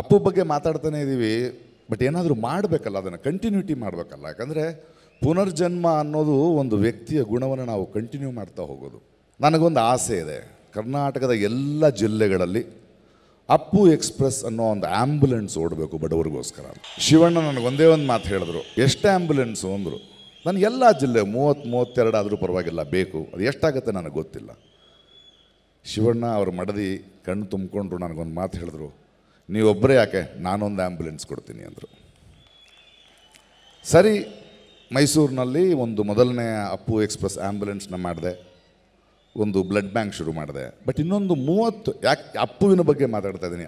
ಅಪ್ಪು ಬಗ್ಗೆ ಮಾತಾಡ್ತಾನೆ ಇದ್ದೀವಿ ಬಟ್ ಏನಾದರೂ ಮಾಡಬೇಕಲ್ಲ ಅದನ್ನು ಕಂಟಿನ್ಯೂಟಿ ಮಾಡಬೇಕಲ್ಲ ಯಾಕಂದರೆ ಪುನರ್ಜನ್ಮ ಅನ್ನೋದು ಒಂದು ವ್ಯಕ್ತಿಯ ಗುಣವನ್ನು ನಾವು ಕಂಟಿನ್ಯೂ ಮಾಡ್ತಾ ಹೋಗೋದು ನನಗೊಂದು ಆಸೆ ಇದೆ ಕರ್ನಾಟಕದ ಎಲ್ಲ ಜಿಲ್ಲೆಗಳಲ್ಲಿ ಅಪ್ಪು ಎಕ್ಸ್ಪ್ರೆಸ್ ಅನ್ನೋ ಒಂದು ಆ್ಯಂಬುಲೆನ್ಸ್ ಓಡಬೇಕು ಬಡವರಿಗೋಸ್ಕರ ಶಿವಣ್ಣ ನನಗೆ ಒಂದೇ ಒಂದು ಮಾತು ಹೇಳಿದ್ರು ಎಷ್ಟು ಆ್ಯಂಬುಲೆನ್ಸು ಅಂದರು ನನಗೆ ಎಲ್ಲ ಜಿಲ್ಲೆ ಮೂವತ್ತು ಮೂವತ್ತೆರಡು ಆದರೂ ಪರವಾಗಿಲ್ಲ ಬೇಕು ಅದು ಎಷ್ಟಾಗುತ್ತೆ ನನಗೆ ಗೊತ್ತಿಲ್ಲ ಶಿವಣ್ಣ ಅವರು ಮಡದಿ ಕಣ್ಣು ತುಂಬಿಕೊಂಡ್ರು ನನಗೊಂದು ಮಾತು ಹೇಳಿದ್ರು ನೀವೊಬ್ಬರೇ ಯಾಕೆ ನಾನೊಂದು ಆ್ಯಂಬುಲೆನ್ಸ್ ಕೊಡ್ತೀನಿ ಅಂದರು ಸರಿ ಮೈಸೂರಿನಲ್ಲಿ ಒಂದು ಮೊದಲನೇ ಅಪ್ಪು ಎಕ್ಸ್ಪ್ರೆಸ್ ಆ್ಯಂಬುಲೆನ್ಸ್ನ ಮಾಡಿದೆ ಒಂದು ಬ್ಲಡ್ ಬ್ಯಾಂಕ್ ಶುರು ಮಾಡಿದೆ ಬಟ್ ಇನ್ನೊಂದು ಮೂವತ್ತು ಯಾಕೆ ಅಪ್ಪುವಿನ ಬಗ್ಗೆ ಮಾತಾಡ್ತಾ ಇದ್ದೀನಿ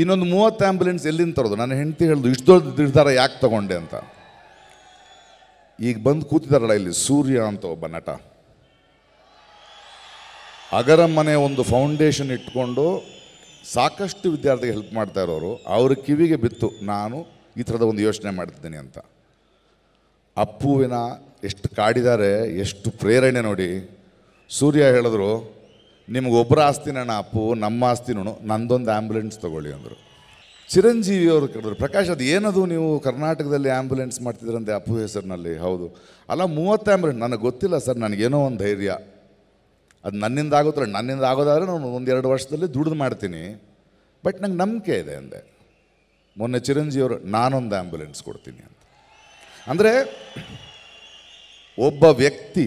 ಇನ್ನೊಂದು ಮೂವತ್ತು ಆ್ಯಂಬುಲೆನ್ಸ್ ಎಲ್ಲಿಂದ ತರೋದು ನನ್ನ ಹೆಂಡತಿ ಹೇಳ್ದು ಇಷ್ಟು ದೊಡ್ಡ ನಿರ್ಧಾರ ಯಾಕೆ ತಗೊಂಡೆ ಅಂತ ಈಗ ಬಂದು ಕೂತಿದಾರಲ್ಲ ಇಲ್ಲಿ ಸೂರ್ಯ ಅಂತ ಒಬ್ಬ ನಟ ಅಗರಮ್ಮನೆ ಒಂದು ಫೌಂಡೇಶನ್ ಇಟ್ಕೊಂಡು ಸಾಕಷ್ಟು ವಿದ್ಯಾರ್ಥಿಗೆ ಹೆಲ್ಪ್ ಮಾಡ್ತಾ ಇರೋರು ಅವ್ರ ಕಿವಿಗೆ ಬಿತ್ತು ನಾನು ಈ ಥರದ ಒಂದು ಯೋಚನೆ ಮಾಡ್ತಿದ್ದೀನಿ ಅಂತ ಅಪ್ಪುವಿನ ಎಷ್ಟು ಕಾಡಿದ್ದಾರೆ ಎಷ್ಟು ಪ್ರೇರಣೆ ನೋಡಿ ಸೂರ್ಯ ಹೇಳಿದ್ರು ನಿಮಗೊಬ್ಬರ ಆಸ್ತಿನ ಅಪ್ಪು ನಮ್ಮ ಆಸ್ತಿನೂ ನಂದೊಂದು ಆ್ಯಂಬುಲೆನ್ಸ್ ತೊಗೊಳ್ಳಿ ಅಂದರು ಚಿರಂಜೀವಿ ಅವರು ಕೇಳಿದ್ರು ಪ್ರಕಾಶ್ ಅದು ಏನದು ನೀವು ಕರ್ನಾಟಕದಲ್ಲಿ ಆ್ಯಂಬುಲೆನ್ಸ್ ಮಾಡ್ತಿದ್ರಂತೆ ಅಪ್ಪು ಹೆಸರಿನಲ್ಲಿ ಹೌದು ಅಲ್ಲ ಮೂವತ್ತು ಆ್ಯಂಬುಲೆನ್ಸ್ ನನಗೆ ಗೊತ್ತಿಲ್ಲ ಸರ್ ನನಗೇನೋ ಒಂದು ಧೈರ್ಯ ಅದು ನನ್ನಿಂದ ಆಗೋದ್ರೆ ನನ್ನಿಂದ ಆಗೋದಾದ್ರೆ ನಾನು ಒಂದೆರಡು ವರ್ಷದಲ್ಲಿ ದುಡಿದು ಮಾಡ್ತೀನಿ ಬಟ್ ನಂಗೆ ನಂಬಿಕೆ ಇದೆ ಅಂದೆ ಮೊನ್ನೆ ಚಿರಂಜೀವರು ನಾನೊಂದು ಆ್ಯಂಬುಲೆನ್ಸ್ ಕೊಡ್ತೀನಿ ಅಂತ ಅಂದರೆ ಒಬ್ಬ ವ್ಯಕ್ತಿ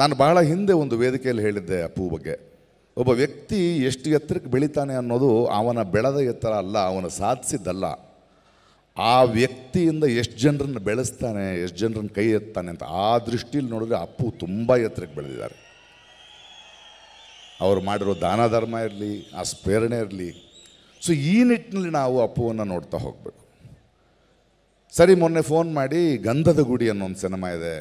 ನಾನು ಬಹಳ ಹಿಂದೆ ಒಂದು ವೇದಿಕೆಯಲ್ಲಿ ಹೇಳಿದ್ದೆ ಅಪ್ಪು ಬಗ್ಗೆ ಒಬ್ಬ ವ್ಯಕ್ತಿ ಎಷ್ಟು ಎತ್ತರಕ್ಕೆ ಬೆಳಿತಾನೆ ಅನ್ನೋದು ಅವನ ಬೆಳೆದ ಎತ್ತರ ಅಲ್ಲ ಅವನು ಸಾಧಿಸಿದ್ದಲ್ಲ ಆ ವ್ಯಕ್ತಿಯಿಂದ ಎಷ್ಟು ಜನರನ್ನು ಬೆಳೆಸ್ತಾನೆ ಎಷ್ಟು ಜನರನ್ನು ಕೈ ಎತ್ತಾನೆ ಅಂತ ಆ ದೃಷ್ಟಿಯಲ್ಲಿ ನೋಡಿದ್ರೆ ಅಪ್ಪು ತುಂಬ ಎತ್ತರಕ್ಕೆ ಬೆಳೆದಿದ್ದಾರೆ ಅವರು ಮಾಡಿರೋ ದಾನ ಧರ್ಮ ಇರಲಿ ಆ ಸ್ಪ್ರೇರಣೆ ಇರಲಿ ಸೊ ಈ ನಿಟ್ಟಿನಲ್ಲಿ ನಾವು ಅಪ್ಪುವನ್ನು ನೋಡ್ತಾ ಹೋಗಬೇಕು ಸರಿ ಮೊನ್ನೆ ಫೋನ್ ಮಾಡಿ ಗಂಧದ ಗುಡಿ ಅನ್ನೋ ಒಂದು ಸಿನಿಮಾ ಇದೆ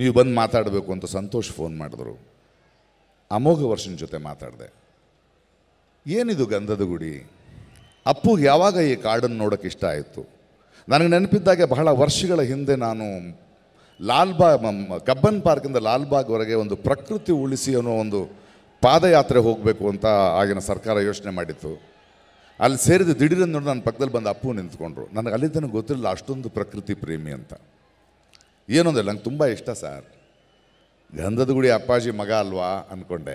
ನೀವು ಬಂದು ಮಾತಾಡಬೇಕು ಅಂತ ಸಂತೋಷ್ ಫೋನ್ ಮಾಡಿದ್ರು ಅಮೋಘ ವರ್ಷನ ಜೊತೆ ಮಾತಾಡಿದೆ ಏನಿದು ಗಂಧದ ಗುಡಿ ಅಪ್ಪುಗೆ ಯಾವಾಗ ಈ ಕಾಡನ್ನು ನೋಡೋಕೆ ಇಷ್ಟ ಆಯಿತು ನನಗೆ ನೆನಪಿದ್ದಾಗೆ ಬಹಳ ವರ್ಷಗಳ ಹಿಂದೆ ನಾನು ಲಾಲ್ಬಾಗ್ ಕಬ್ಬನ್ ಪಾರ್ಕಿಂದ ಲಾಲ್ಬಾಗ್ವರೆಗೆ ಒಂದು ಪ್ರಕೃತಿ ಉಳಿಸಿ ಅನ್ನೋ ಒಂದು ಪಾದಯಾತ್ರೆ ಹೋಗಬೇಕು ಅಂತ ಆಗಿನ ಸರ್ಕಾರ ಯೋಚನೆ ಮಾಡಿತ್ತು ಅಲ್ಲಿ ಸೇರಿದ ದಿಢೀರನ್ನು ನೋಡಿ ನನ್ನ ಪಕ್ಕದಲ್ಲಿ ಬಂದು ಅಪ್ಪು ನಿಂತ್ಕೊಂಡ್ರು ನನಗೆ ಅಲ್ಲಿ ಗೊತ್ತಿರಲಿಲ್ಲ ಅಷ್ಟೊಂದು ಪ್ರಕೃತಿ ಪ್ರೇಮಿ ಅಂತ ಏನೊಂದಿಲ್ಲ ನಂಗೆ ತುಂಬ ಇಷ್ಟ ಸರ್ ಗಂಧದ ಗುಡಿ ಅಪ್ಪಾಜಿ ಮಗ ಅಲ್ವಾ ಅಂದ್ಕೊಂಡೆ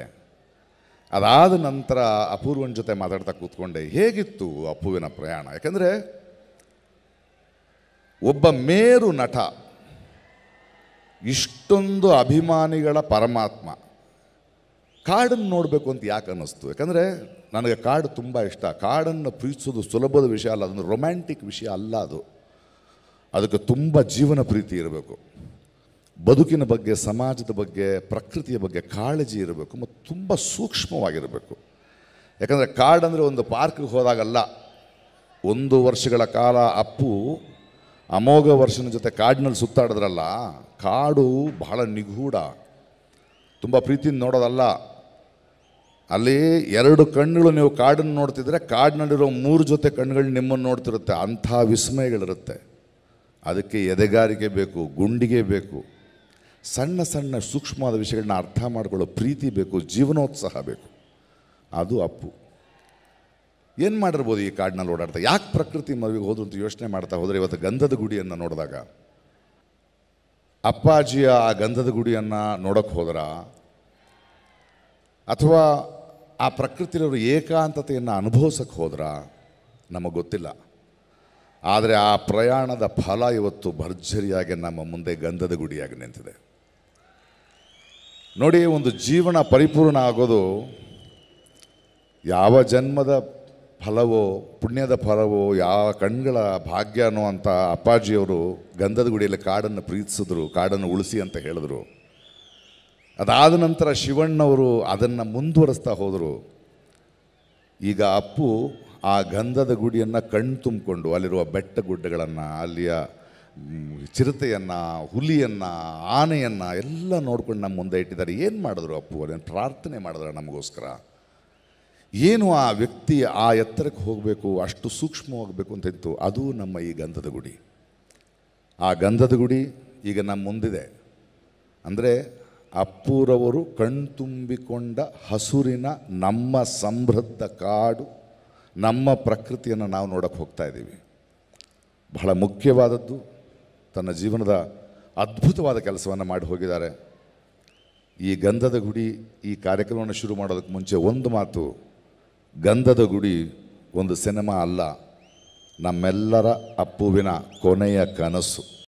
ಅದಾದ ನಂತರ ಅಪೂರ್ವನ ಜೊತೆ ಮಾತಾಡ್ತಾ ಕೂತ್ಕೊಂಡೆ ಹೇಗಿತ್ತು ಅಪ್ಪುವಿನ ಪ್ರಯಾಣ ಯಾಕಂದರೆ ಒಬ್ಬ ಮೇರು ನಟ ಇಷ್ಟೊಂದು ಅಭಿಮಾನಿಗಳ ಪರಮಾತ್ಮ ಕಾಡನ್ನು ನೋಡಬೇಕು ಅಂತ ಯಾಕೆ ಅನ್ನಿಸ್ತು ಯಾಕಂದರೆ ನನಗೆ ಕಾಡು ತುಂಬ ಇಷ್ಟ ಕಾಡನ್ನು ಪ್ರೀತಿಸೋದು ಸುಲಭದ ವಿಷಯ ಅಲ್ಲ ಅದೊಂದು ರೊಮ್ಯಾಂಟಿಕ್ ವಿಷಯ ಅಲ್ಲ ಅದು ಅದಕ್ಕೆ ತುಂಬ ಜೀವನ ಪ್ರೀತಿ ಇರಬೇಕು ಬದುಕಿನ ಬಗ್ಗೆ ಸಮಾಜದ ಬಗ್ಗೆ ಪ್ರಕೃತಿಯ ಬಗ್ಗೆ ಕಾಳಜಿ ಇರಬೇಕು ಮತ್ತು ತುಂಬ ಸೂಕ್ಷ್ಮವಾಗಿರಬೇಕು ಯಾಕಂದರೆ ಕಾಡಂದರೆ ಒಂದು ಪಾರ್ಕ್ಗೆ ಹೋದಾಗಲ್ಲ ಒಂದು ವರ್ಷಗಳ ಕಾಲ ಅಪ್ಪು ಅಮೋಘ ವರ್ಷನ ಜೊತೆ ಕಾಡಿನಲ್ಲಿ ಸುತ್ತಾಡಿದ್ರಲ್ಲ ಕಾಡು ಬಹಳ ನಿಗೂಢ ತುಂಬ ಪ್ರೀತಿಯಿಂದ ನೋಡೋದಲ್ಲ ಅಲ್ಲಿ ಎರಡು ಕಣ್ಣುಗಳು ನೀವು ಕಾಡನ್ನು ನೋಡ್ತಿದ್ರೆ ಕಾಡಿನಲ್ಲಿರೋ ಮೂರು ಜೊತೆ ಕಣ್ಣುಗಳು ನಿಮ್ಮನ್ನು ನೋಡ್ತಿರುತ್ತೆ ಅಂಥ ವಿಸ್ಮಯಗಳಿರುತ್ತೆ ಅದಕ್ಕೆ ಎದೆಗಾರಿಕೆ ಬೇಕು ಗುಂಡಿಗೆ ಬೇಕು ಸಣ್ಣ ಸಣ್ಣ ಸೂಕ್ಷ್ಮವಾದ ವಿಷಯಗಳನ್ನ ಅರ್ಥ ಮಾಡಿಕೊಳ್ಳೋ ಪ್ರೀತಿ ಬೇಕು ಜೀವನೋತ್ಸಾಹ ಬೇಕು ಅದು ಅಪ್ಪು ಏನು ಮಾಡಿರ್ಬೋದು ಈ ಕಾಡಿನಲ್ಲಿ ಓಡಾಡ್ತಾ ಯಾಕೆ ಪ್ರಕೃತಿ ಮದುವೆಗೆ ಹೋದ್ರು ಅಂತ ಯೋಚನೆ ಮಾಡ್ತಾ ಹೋದರೆ ಇವತ್ತು ಗಂಧದ ಗುಡಿಯನ್ನು ನೋಡಿದಾಗ ಅಪ್ಪಾಜಿಯ ಆ ಗಂಧದ ಗುಡಿಯನ್ನು ನೋಡೋಕ್ಕೆ ಹೋದ್ರ ಅಥವಾ ಆ ಪ್ರಕೃತಿಯವರು ಏಕಾಂತತೆಯನ್ನು ಅನುಭವಿಸಕ್ಕೆ ಹೋದ್ರ ನಮಗೆ ಗೊತ್ತಿಲ್ಲ ಆದರೆ ಆ ಪ್ರಯಾಣದ ಫಲ ಇವತ್ತು ಭರ್ಜರಿಯಾಗಿ ನಮ್ಮ ಮುಂದೆ ಗಂಧದ ಗುಡಿಯಾಗಿ ನಿಂತಿದೆ ನೋಡಿ ಒಂದು ಜೀವನ ಪರಿಪೂರ್ಣ ಆಗೋದು ಯಾವ ಜನ್ಮದ ಫಲವೋ ಪುಣ್ಯದ ಫಲವೋ ಯಾವ ಕಣ್ಗಳ ಭಾಗ್ಯನೋ ಅಂತ ಅಪ್ಪಾಜಿಯವರು ಗಂಧದ ಗುಡಿಯಲ್ಲಿ ಕಾಡನ್ನು ಪ್ರೀತಿಸಿದ್ರು ಕಾಡನ್ನು ಉಳಿಸಿ ಅಂತ ಹೇಳಿದ್ರು ಅದಾದ ನಂತರ ಶಿವಣ್ಣವರು ಅದನ್ನು ಮುಂದುವರಿಸ್ತಾ ಹೋದರು ಈಗ ಅಪ್ಪು ಆ ಗಂಧದ ಗುಡಿಯನ್ನು ಕಣ್ಣು ತುಂಬಿಕೊಂಡು ಅಲ್ಲಿರುವ ಬೆಟ್ಟ ಗುಡ್ಡಗಳನ್ನು ಅಲ್ಲಿಯ ಚಿರತೆಯನ್ನು ಹುಲಿಯನ್ನು ಆನೆಯನ್ನು ಎಲ್ಲ ನೋಡ್ಕೊಂಡು ನಮ್ಮ ಮುಂದೆ ಇಟ್ಟಿದ್ದಾರೆ ಏನು ಮಾಡಿದ್ರು ಅಪ್ಪು ಅವರು ಪ್ರಾರ್ಥನೆ ಮಾಡಿದ್ರೆ ನಮಗೋಸ್ಕರ ಏನು ಆ ವ್ಯಕ್ತಿ ಆ ಎತ್ತರಕ್ಕೆ ಹೋಗಬೇಕು ಅಷ್ಟು ಸೂಕ್ಷ್ಮವಾಗಬೇಕು ಅಂತ ಇತ್ತು ಅದು ನಮ್ಮ ಈ ಗಂಧದ ಗುಡಿ ಆ ಗಂಧದ ಗುಡಿ ಈಗ ನಮ್ಮ ಮುಂದಿದೆ ಅಂದರೆ ಅಪ್ಪುರವರು ಕಣ್ತುಂಬಿಕೊಂಡ ಹಸುರಿನ ನಮ್ಮ ಸಮೃದ್ಧ ಕಾಡು ನಮ್ಮ ಪ್ರಕೃತಿಯನ್ನು ನಾವು ನೋಡೋಕ್ಕೆ ಹೋಗ್ತಾ ಇದ್ದೀವಿ ಬಹಳ ಮುಖ್ಯವಾದದ್ದು ತನ್ನ ಜೀವನದ ಅದ್ಭುತವಾದ ಕೆಲಸವನ್ನು ಮಾಡಿ ಹೋಗಿದ್ದಾರೆ ಈ ಗಂಧದ ಗುಡಿ ಈ ಕಾರ್ಯಕ್ರಮವನ್ನು ಶುರು ಮಾಡೋದಕ್ಕೆ ಮುಂಚೆ ಒಂದು ಮಾತು ಗಂಧದ ಗುಡಿ ಒಂದು ಸಿನಿಮಾ ಅಲ್ಲ ನಮ್ಮೆಲ್ಲರ ಅಪ್ಪುವಿನ ಕೊನೆಯ ಕನಸು